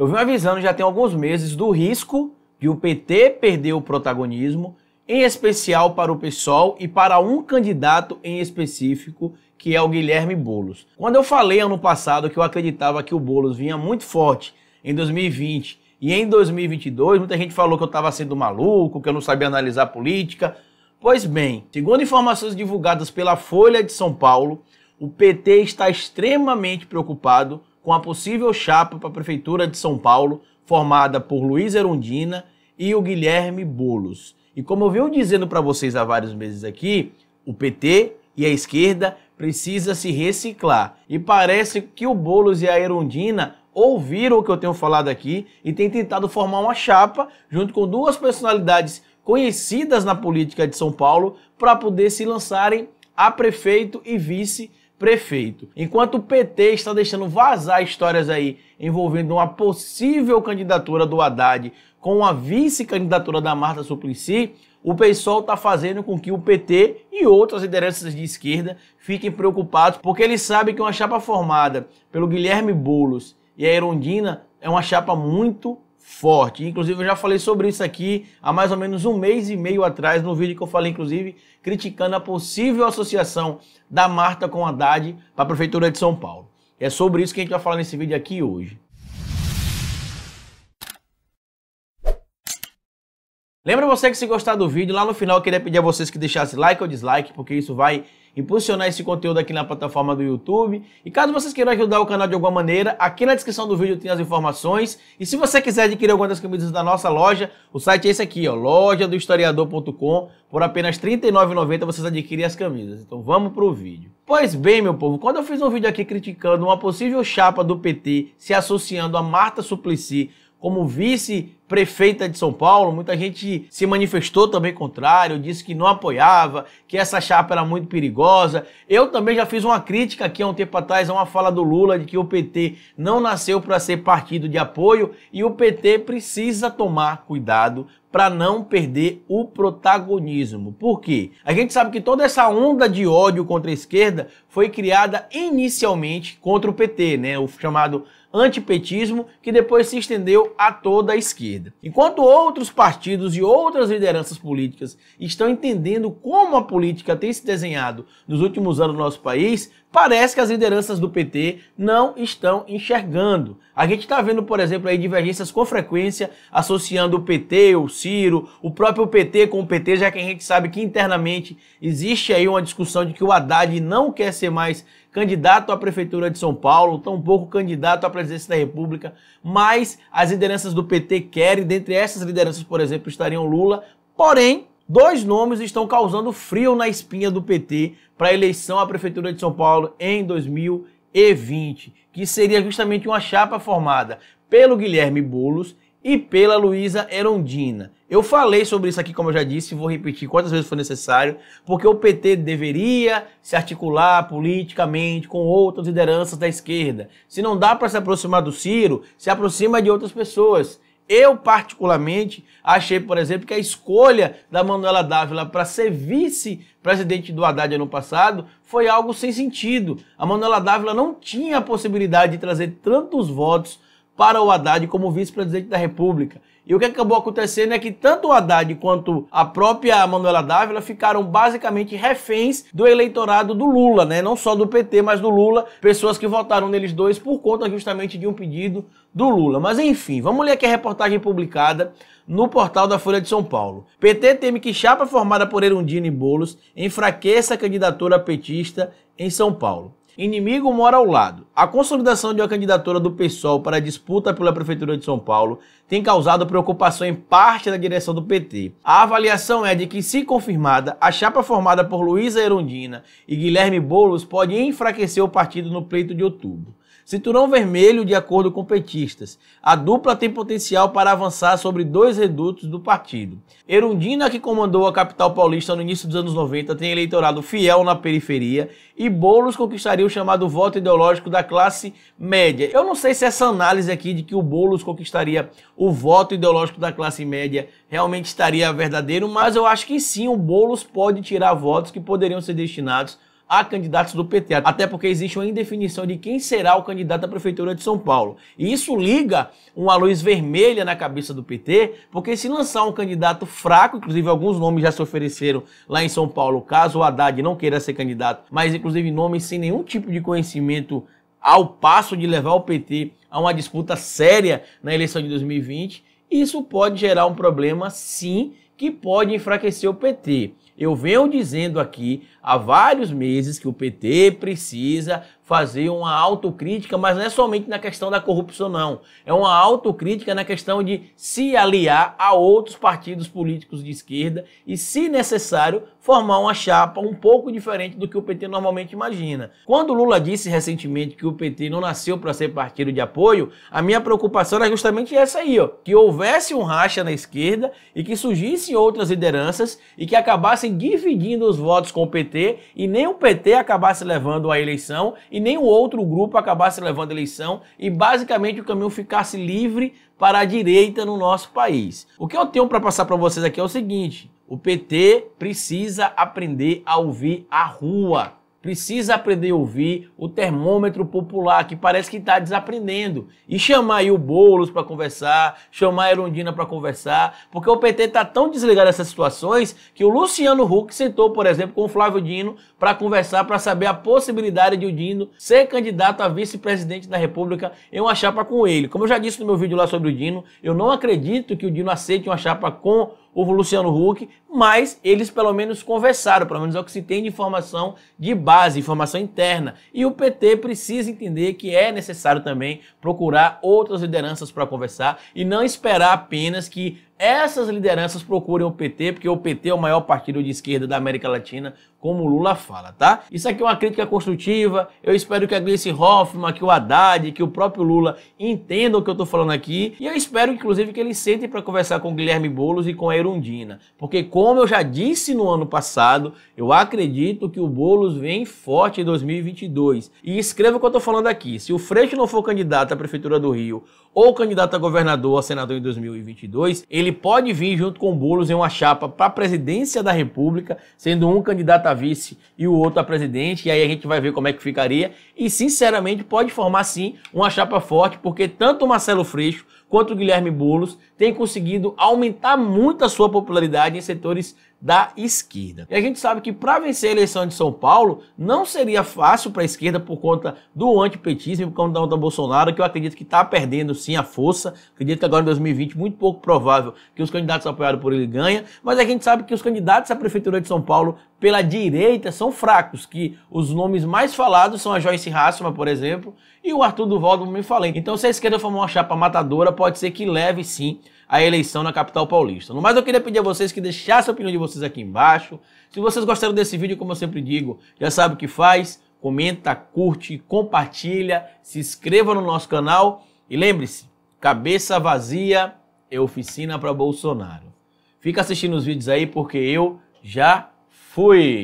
Eu venho avisando já tem alguns meses do risco de o PT perder o protagonismo, em especial para o PSOL e para um candidato em específico, que é o Guilherme Bolos. Quando eu falei ano passado que eu acreditava que o Bolos vinha muito forte em 2020 e em 2022, muita gente falou que eu estava sendo maluco, que eu não sabia analisar política. Pois bem, segundo informações divulgadas pela Folha de São Paulo, o PT está extremamente preocupado com a possível chapa para a Prefeitura de São Paulo, formada por Luiz Erundina e o Guilherme Bolos. E como eu venho dizendo para vocês há vários meses aqui, o PT e a esquerda precisa se reciclar. E parece que o Bolos e a Erundina ouviram o que eu tenho falado aqui e têm tentado formar uma chapa junto com duas personalidades conhecidas na política de São Paulo para poder se lançarem a prefeito e vice prefeito. Enquanto o PT está deixando vazar histórias aí envolvendo uma possível candidatura do Haddad com a vice-candidatura da Marta Suplicy, o PSOL está fazendo com que o PT e outras lideranças de esquerda fiquem preocupados, porque eles sabem que uma chapa formada pelo Guilherme Boulos e a Erondina é uma chapa muito forte. Inclusive, eu já falei sobre isso aqui há mais ou menos um mês e meio atrás, no vídeo que eu falei, inclusive, criticando a possível associação da Marta com Haddad para a Prefeitura de São Paulo. É sobre isso que a gente vai falar nesse vídeo aqui hoje. Lembra você que se gostar do vídeo, lá no final eu queria pedir a vocês que deixassem like ou dislike, porque isso vai impulsionar esse conteúdo aqui na plataforma do YouTube. E caso vocês queiram ajudar o canal de alguma maneira, aqui na descrição do vídeo tem as informações. E se você quiser adquirir alguma das camisas da nossa loja, o site é esse aqui, ó, lojadohistoriador.com. Por apenas R$ 39,90 vocês adquirem as camisas. Então vamos para o vídeo. Pois bem, meu povo, quando eu fiz um vídeo aqui criticando uma possível chapa do PT se associando a Marta Suplicy como vice prefeita de São Paulo, muita gente se manifestou também contrário, disse que não apoiava, que essa chapa era muito perigosa. Eu também já fiz uma crítica aqui há um tempo atrás a uma fala do Lula de que o PT não nasceu para ser partido de apoio e o PT precisa tomar cuidado para não perder o protagonismo. Por quê? A gente sabe que toda essa onda de ódio contra a esquerda foi criada inicialmente contra o PT, né? O chamado antipetismo, que depois se estendeu a toda a esquerda esquerda. Enquanto outros partidos e outras lideranças políticas estão entendendo como a política tem se desenhado nos últimos anos no nosso país, parece que as lideranças do PT não estão enxergando. A gente está vendo, por exemplo, aí divergências com frequência associando o PT, o Ciro, o próprio PT com o PT, já que a gente sabe que internamente existe aí uma discussão de que o Haddad não quer ser mais candidato à Prefeitura de São Paulo, tampouco candidato à presidência da República, mas as lideranças do PT querem, dentre essas lideranças, por exemplo, estariam Lula, porém, dois nomes estão causando frio na espinha do PT para a eleição à Prefeitura de São Paulo em 2020, que seria justamente uma chapa formada pelo Guilherme Boulos e pela Luísa Erondina. Eu falei sobre isso aqui, como eu já disse, vou repetir quantas vezes for necessário, porque o PT deveria se articular politicamente com outras lideranças da esquerda. Se não dá para se aproximar do Ciro, se aproxima de outras pessoas. Eu, particularmente, achei, por exemplo, que a escolha da Manuela Dávila para ser vice-presidente do Haddad ano passado foi algo sem sentido. A Manuela Dávila não tinha a possibilidade de trazer tantos votos para o Haddad como vice-presidente da República. E o que acabou acontecendo é que tanto o Haddad quanto a própria Manuela Dávila ficaram basicamente reféns do eleitorado do Lula, né? Não só do PT, mas do Lula, pessoas que votaram neles dois por conta justamente de um pedido do Lula. Mas enfim, vamos ler aqui a reportagem publicada no portal da Folha de São Paulo. PT teme que chapa formada por Erundina e Bolos enfraqueça a candidatura petista em São Paulo. Inimigo mora ao lado. A consolidação de uma candidatura do PSOL para a disputa pela Prefeitura de São Paulo tem causado preocupação em parte da direção do PT. A avaliação é de que, se confirmada, a chapa formada por Luísa Erundina e Guilherme Boulos pode enfraquecer o partido no pleito de outubro. Cinturão vermelho, de acordo com petistas. A dupla tem potencial para avançar sobre dois redutos do partido. Erundina, que comandou a capital paulista no início dos anos 90, tem eleitorado fiel na periferia e Boulos conquistaria o chamado voto ideológico da classe média. Eu não sei se essa análise aqui de que o Boulos conquistaria o voto ideológico da classe média realmente estaria verdadeiro, mas eu acho que sim, o Boulos pode tirar votos que poderiam ser destinados a candidatos do PT, até porque existe uma indefinição de quem será o candidato à Prefeitura de São Paulo. E isso liga uma luz vermelha na cabeça do PT, porque se lançar um candidato fraco, inclusive alguns nomes já se ofereceram lá em São Paulo, caso o Haddad não queira ser candidato, mas inclusive nomes sem nenhum tipo de conhecimento ao passo de levar o PT a uma disputa séria na eleição de 2020, isso pode gerar um problema, sim, que pode enfraquecer o PT. Eu venho dizendo aqui há vários meses que o PT precisa fazer uma autocrítica, mas não é somente na questão da corrupção, não. É uma autocrítica na questão de se aliar a outros partidos políticos de esquerda e, se necessário, formar uma chapa um pouco diferente do que o PT normalmente imagina. Quando Lula disse recentemente que o PT não nasceu para ser partido de apoio, a minha preocupação era justamente essa aí, ó, que houvesse um racha na esquerda e que surgissem outras lideranças e que acabassem dividindo os votos com o PT e nem o PT acabasse levando a eleição e nem o outro grupo acabasse levando a eleição e basicamente o caminho ficasse livre para a direita no nosso país. O que eu tenho para passar para vocês aqui é o seguinte: o PT precisa aprender a ouvir a rua precisa aprender a ouvir o termômetro popular, que parece que está desaprendendo. E chamar aí o Boulos para conversar, chamar a Erundina para conversar, porque o PT está tão desligado dessas situações que o Luciano Huck sentou, por exemplo, com o Flávio Dino para conversar, para saber a possibilidade de o Dino ser candidato a vice-presidente da República em uma chapa com ele. Como eu já disse no meu vídeo lá sobre o Dino, eu não acredito que o Dino aceite uma chapa com o Luciano Huck, mas eles pelo menos conversaram, pelo menos é o que se tem de informação de base, informação interna. E o PT precisa entender que é necessário também procurar outras lideranças para conversar e não esperar apenas que essas lideranças procurem o PT, porque o PT é o maior partido de esquerda da América Latina, como o Lula fala, tá? Isso aqui é uma crítica construtiva. Eu espero que a Gleice Hoffmann, que o Haddad, que o próprio Lula entendam o que eu tô falando aqui. E eu espero, inclusive, que eles sentem para conversar com o Guilherme Boulos e com a Erundina. Porque, como eu já disse no ano passado, eu acredito que o Boulos vem forte em 2022. E escreva o que eu tô falando aqui. Se o Freixo não for candidato à Prefeitura do Rio ou candidato a governador ou senador em 2022, ele pode vir junto com o Boulos em uma chapa para a presidência da República, sendo um candidato a vice e o outro a presidente, e aí a gente vai ver como é que ficaria. E, sinceramente, pode formar sim uma chapa forte, porque tanto o Marcelo Freixo quanto o Guilherme Boulos têm conseguido aumentar muito a sua popularidade em setores da esquerda. E a gente sabe que para vencer a eleição de São Paulo não seria fácil para a esquerda por conta do antipetismo, por conta da Bolsonaro, que eu acredito que está perdendo sim a força. Acredito que agora em 2020 muito pouco provável que os candidatos apoiados por ele ganhem, mas é a gente sabe que os candidatos à prefeitura de São Paulo pela direita são fracos, que os nomes mais falados são a Joyce Hasselman, por exemplo, e o Arthur Duval do Me Falei. Então se a esquerda formar uma chapa matadora, pode ser que leve sim a eleição na capital paulista. No mais, eu queria pedir a vocês que deixassem a opinião de vocês aqui embaixo. Se vocês gostaram desse vídeo, como eu sempre digo, já sabe o que faz. Comenta, curte, compartilha, se inscreva no nosso canal. E lembre-se, cabeça vazia é oficina para Bolsonaro. Fica assistindo os vídeos aí porque eu já fui.